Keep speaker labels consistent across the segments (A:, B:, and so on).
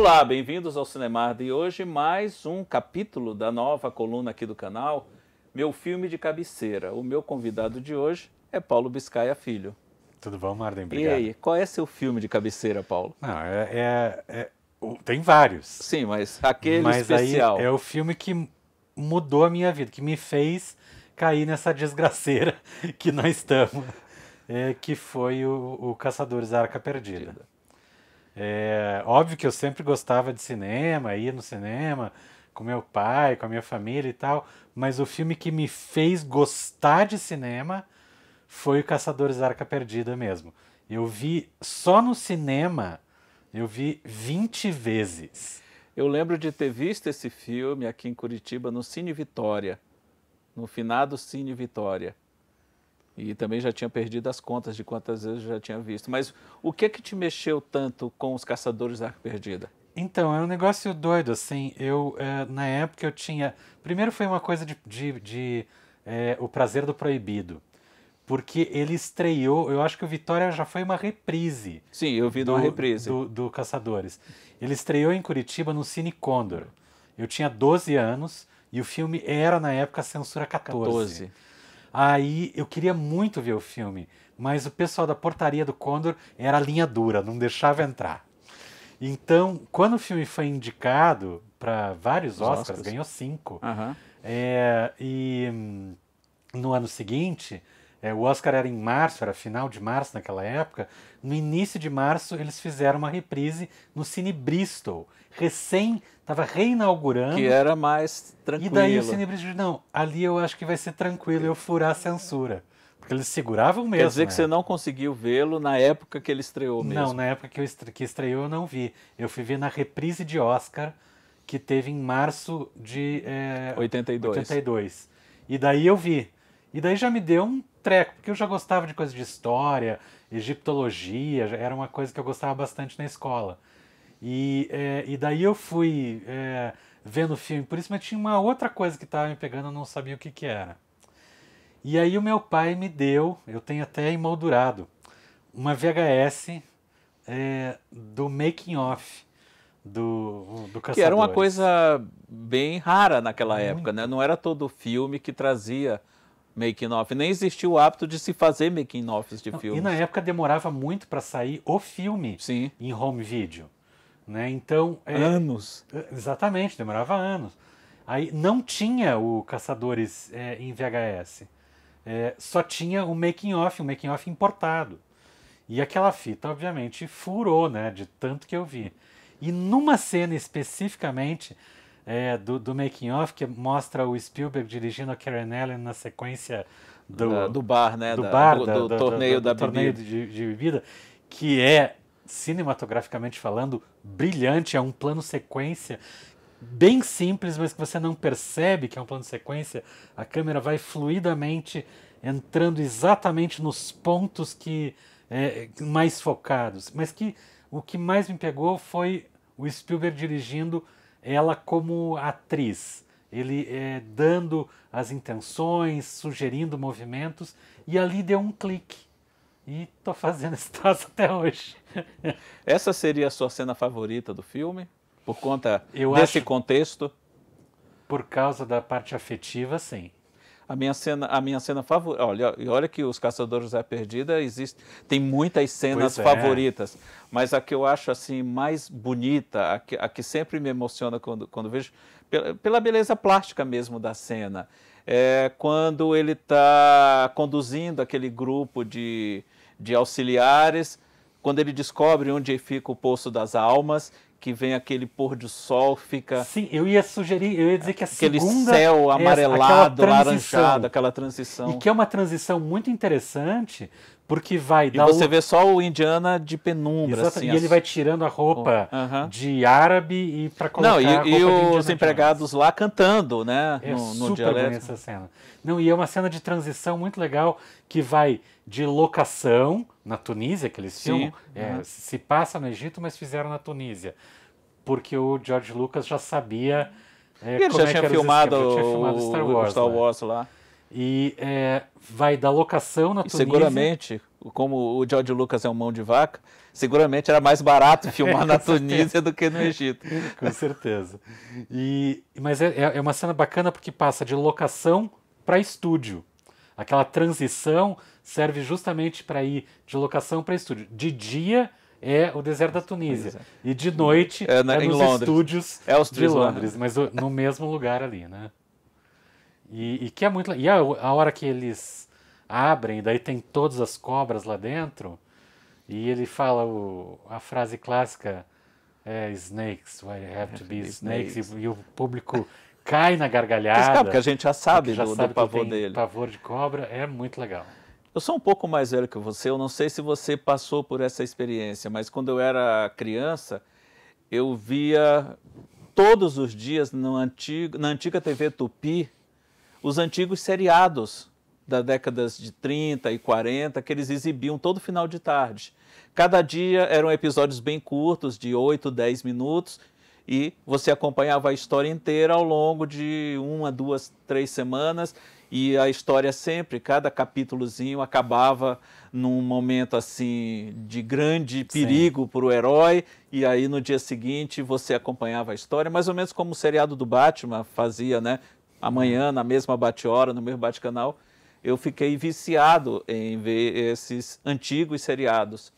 A: Olá, bem-vindos ao Cinemar de hoje, mais um capítulo da nova coluna aqui do canal, meu filme de cabeceira. O meu convidado de hoje é Paulo Biscaia Filho. Tudo bom, Marden? Obrigado. E aí, qual é seu filme de cabeceira, Paulo? Não, é, é, é tem vários. Sim, mas aquele mas especial. Aí é o
B: filme que mudou a minha vida, que me fez cair nessa desgraceira que nós estamos, é, que foi o, o Caçadores da Arca Perdida. Perdida. É, óbvio que eu sempre gostava de cinema, ia no cinema com meu pai, com a minha família e tal, mas o filme que me fez gostar de cinema foi o Caçadores Arca Perdida mesmo. Eu vi só no cinema, eu vi 20 vezes. Eu lembro de ter
A: visto esse filme aqui em Curitiba no Cine Vitória, no finado Cine Vitória. E também já tinha perdido as contas de quantas vezes eu já tinha visto. Mas o que é que te mexeu tanto com os Caçadores da Arca Perdida?
B: Então, é um negócio doido, assim. Eu, é, na época, eu tinha. Primeiro foi uma coisa de. de, de é, o prazer do proibido. Porque ele estreou, eu acho que o Vitória já foi uma reprise. Sim, eu vi do, uma reprise. Do, do Caçadores. Ele estreou em Curitiba no Cine Condor. Eu tinha 12 anos e o filme era, na época, censura 14. 14. Aí eu queria muito ver o filme, mas o pessoal da portaria do Condor era linha dura, não deixava entrar. Então, quando o filme foi indicado para vários Oscars, Oscars, ganhou cinco. Uhum. É, e hum, no ano seguinte, é, o Oscar era em março, era final de março naquela época. No início de março, eles fizeram uma reprise no Cine Bristol. Recém, estava reinaugurando. Que era mais tranquilo. E daí o Cine Bristol não, ali eu acho que vai ser tranquilo eu furar a censura. Porque eles seguravam mesmo. Quer dizer né? que você
A: não conseguiu vê-lo na época que ele estreou
B: mesmo? Não, na época que, eu estre... que estreou eu não vi. Eu fui ver na reprise de Oscar, que teve em março de... É... 82. 82. E daí eu vi. E daí já me deu um treco, porque eu já gostava de coisas de história, egiptologia, era uma coisa que eu gostava bastante na escola. E, é, e daí eu fui é, vendo o filme, por isso, mas tinha uma outra coisa que estava me pegando, eu não sabia o que, que era. E aí o meu pai me deu, eu tenho até emoldurado, uma VHS é, do making off do, do Que era uma
A: coisa bem rara naquela Muito. época, né? Não era todo filme que trazia making off. Nem existia o hábito de se fazer making offs de filme. filmes. E na
B: época demorava muito para sair o filme Sim. em home video. Né? Então, é, anos. É, exatamente, demorava anos. Aí não tinha o Caçadores é, em VHS. É, só tinha o making off, o making off importado. E aquela fita, obviamente, furou, né? De tanto que eu vi. E numa cena especificamente, é, do, do making off que mostra o Spielberg dirigindo a Karen Allen na sequência do, da, do bar, né? Do da, bar, do, do, do torneio da torneio bebida. De, de, bebida, que é cinematograficamente falando brilhante, é um plano sequência bem simples, mas que você não percebe que é um plano sequência. A câmera vai fluidamente entrando exatamente nos pontos que é, mais focados, mas que o que mais me pegou foi o Spielberg dirigindo ela como atriz, ele é, dando as intenções, sugerindo movimentos, e ali deu um clique. E tô fazendo esse troço até hoje.
A: Essa seria a sua cena favorita do filme? Por conta Eu desse acho, contexto?
B: Por causa da parte afetiva, sim. A minha cena, a minha
A: cena favorita. Olha, olha que os Caçadores da Perdida existe, tem muitas cenas é. favoritas, mas a que eu acho assim mais bonita, a que, a que sempre me emociona quando, quando vejo, pela, pela beleza plástica mesmo da cena, é quando ele está conduzindo aquele grupo de, de auxiliares, quando ele descobre onde fica o Poço das Almas que vem aquele pôr de sol, fica.
B: Sim, eu ia sugerir, eu ia dizer que a aquele segunda. Aquele céu é amarelado, é aquela laranjado, aquela transição. E que é uma transição muito interessante, porque vai dar. E você o... vê só o Indiana de penumbra. Exato, assim, e as... ele vai tirando a roupa uhum. de árabe e para colocar. Não, e, e os empregados lá cantando, né? É no, super essa cena. Não, e é uma cena de transição muito legal que vai de locação na Tunísia, que eles Sim. filmam. É, Se passa no Egito, mas fizeram na Tunísia. Porque o George Lucas já sabia. É, ele é já tinha, filmado, já tinha filmado Star Wars, o Star Wars lá. lá e é, vai da locação na e Tunísia. Seguramente,
A: como o George Lucas é um mão de vaca, seguramente era mais barato filmar na Tunísia do que no Egito. com
B: certeza. E, mas é, é, é uma cena bacana porque passa de locação para estúdio. Aquela transição serve justamente para ir de locação para estúdio. De dia é o deserto da Tunísia. É. E de noite é, na, é nos estúdios é de Londres, Londres mas no mesmo lugar ali, né? E, e que é muito. E a, a hora que eles abrem, daí tem todas as cobras lá dentro. E ele fala o, a frase clássica: é, Snakes, why you have to be snakes. E, e o público cai na gargalhada. Sabe, porque a gente já sabe já do, sabe do pavor dele. Pavor de cobra é muito legal.
A: Eu sou um pouco mais velho que você, eu não sei se você passou por essa experiência, mas quando eu era criança, eu via todos os dias no antigo, na antiga TV Tupi os antigos seriados da décadas de 30 e 40 que eles exibiam todo final de tarde. Cada dia eram episódios bem curtos, de 8, 10 minutos, e você acompanhava a história inteira ao longo de uma, duas, três semanas. E a história sempre, cada capítulozinho acabava num momento assim de grande perigo para o herói, e aí no dia seguinte você acompanhava a história, mais ou menos como o seriado do Batman fazia, né? amanhã, na mesma bate-hora, no mesmo bate-canal, eu fiquei viciado em ver esses antigos seriados.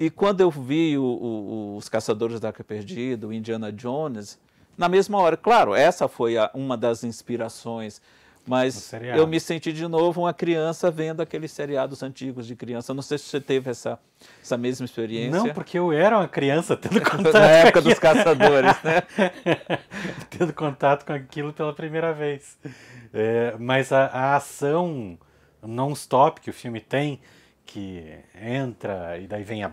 A: E quando eu vi o, o, os Caçadores da Arca Perdida, o Indiana Jones, na mesma hora, claro, essa foi a, uma das inspirações mas eu me senti de novo uma criança vendo aqueles seriados antigos de criança. Não sei se você teve essa, essa mesma experiência. Não, porque eu era
B: uma criança tendo contato Na época com dos caçadores, né? tendo contato com aquilo pela primeira vez. É, mas a, a ação non-stop que o filme tem, que entra e daí vem a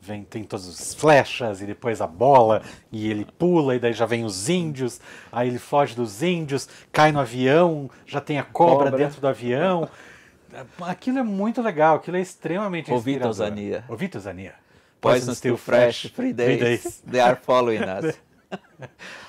B: vem, tem todas as flechas e depois a bola e ele pula e daí já vem os índios, aí ele foge dos índios, cai no avião, já tem a cobra, cobra. dentro do avião. Aquilo é muito legal, aquilo é extremamente Ouvi Tosania. Ouvi Tosania. Poison Still Fresh, Free Days, days. they are following us.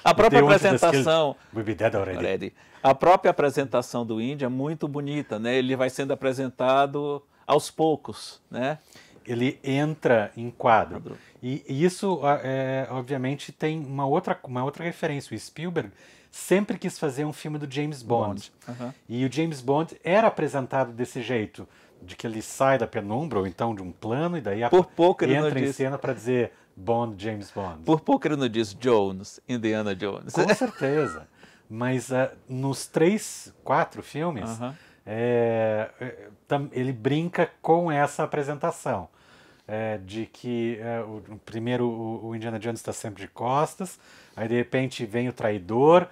B: a própria apresentação.
A: Already. Already. A própria apresentação do índio é muito bonita,
B: né? Ele vai sendo apresentado aos poucos, né? ele entra em quadro. quadro. E, isso, é, obviamente, tem uma outra, uma outra referência. O Spielberg sempre quis fazer um filme do James Bond. Bond. Uhum. E o James Bond era apresentado desse jeito, de que ele sai da penumbra, ou então de um plano, e daí Por pouco ele entra em disse. cena para dizer Bond, James Bond.
A: Por pouco ele não diz Jones, Indiana Jones. Com
B: certeza. Mas uh, nos três, quatro filmes... Uhum é, é ele brinca com essa apresentação. É, de que é, o, primeiro o, o, Indiana Jones está sempre de costas, aí de repente vem o traidor,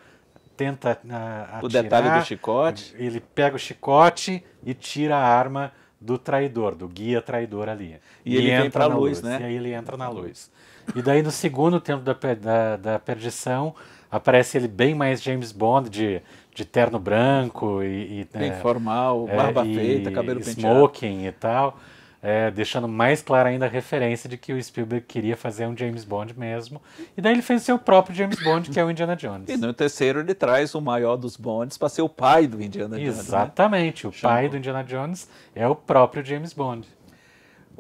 B: tenta a, ah, atirar. O detalhe do chicote. Ele pega o chicote e tira a arma do traidor, do guia traidor ali. E, e ele entra na luz, luz, né? E aí ele entra na luz. E daí no segundo tempo da, da, da perdição, aparece ele bem mais James Bond de, de terno branco e, e bem é, formal, é, barba é, feita, e, cabelo smoking penteado, smoking e tal, é, deixando mais clara ainda a referência de que o Spielberg queria fazer um James Bond mesmo. E daí ele fez o seu próprio James Bond, que é o Indiana Jones. E
A: no terceiro ele traz o maior dos Bonds para ser o pai do Indiana Jones. Né?
B: Exatamente, né? o pai do Indiana Jones é o próprio James Bond.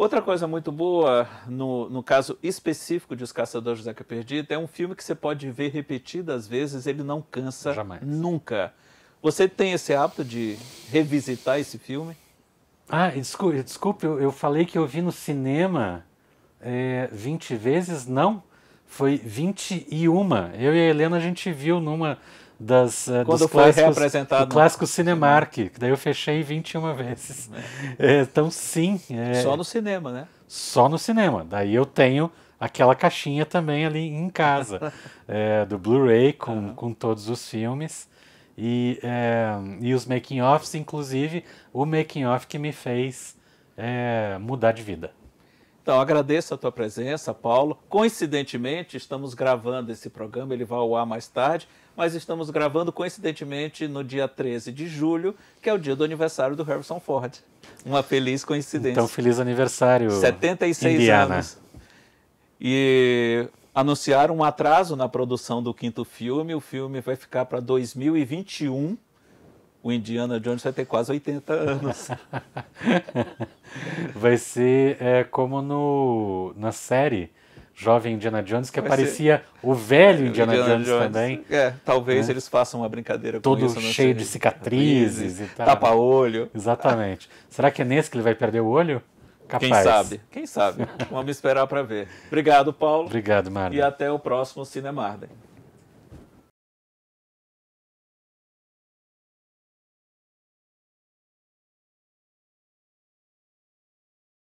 A: Outra coisa muito boa, no, no caso específico de Os Caçadores da Arca Perdido é um filme que você pode ver repetidas vezes, ele não cansa Jamais. nunca. Você tem esse hábito de revisitar esse filme?
B: Ah, desculpe, desculpe eu, eu falei que eu vi no cinema é, 20 vezes, não foi 21. Eu e a Helena a gente viu numa das uh, Quando dos foi clássicos, reapresentado do né? clássico Cinemark, que daí eu fechei 21 vezes. É. é, então sim, é, só no cinema, né? Só no cinema. Daí eu tenho aquela caixinha também ali em casa é, do Blu-ray com, uhum. com todos os filmes e, é, e os making offs, inclusive o making off que me fez é, mudar de vida. Então,
A: agradeço a tua presença, Paulo. Coincidentemente, estamos gravando esse programa, ele vai ao ar mais tarde, mas estamos gravando coincidentemente no dia 13 de julho, que é o dia do aniversário do Harrison Ford. Uma feliz coincidência. Então, feliz
B: aniversário. 76 Indiana. anos.
A: E anunciaram um atraso na produção do quinto filme, o filme vai ficar para 2021 o Indiana Jones vai ter quase 80 anos.
B: vai ser é, como no, na série Jovem Indiana Jones, que vai aparecia ser... o velho Indiana, Indiana Jones, Jones, também. É,
A: talvez né? eles façam uma brincadeira Todo com isso. Todo cheio de cicatrizes e tal.
B: Tapa-olho. Exatamente. Será que é nesse que ele vai perder o olho? Capaz. Quem sabe? Quem sabe?
A: Vamos esperar para ver. Obrigado, Paulo. Obrigado, Marden. E até o próximo Cinemarden.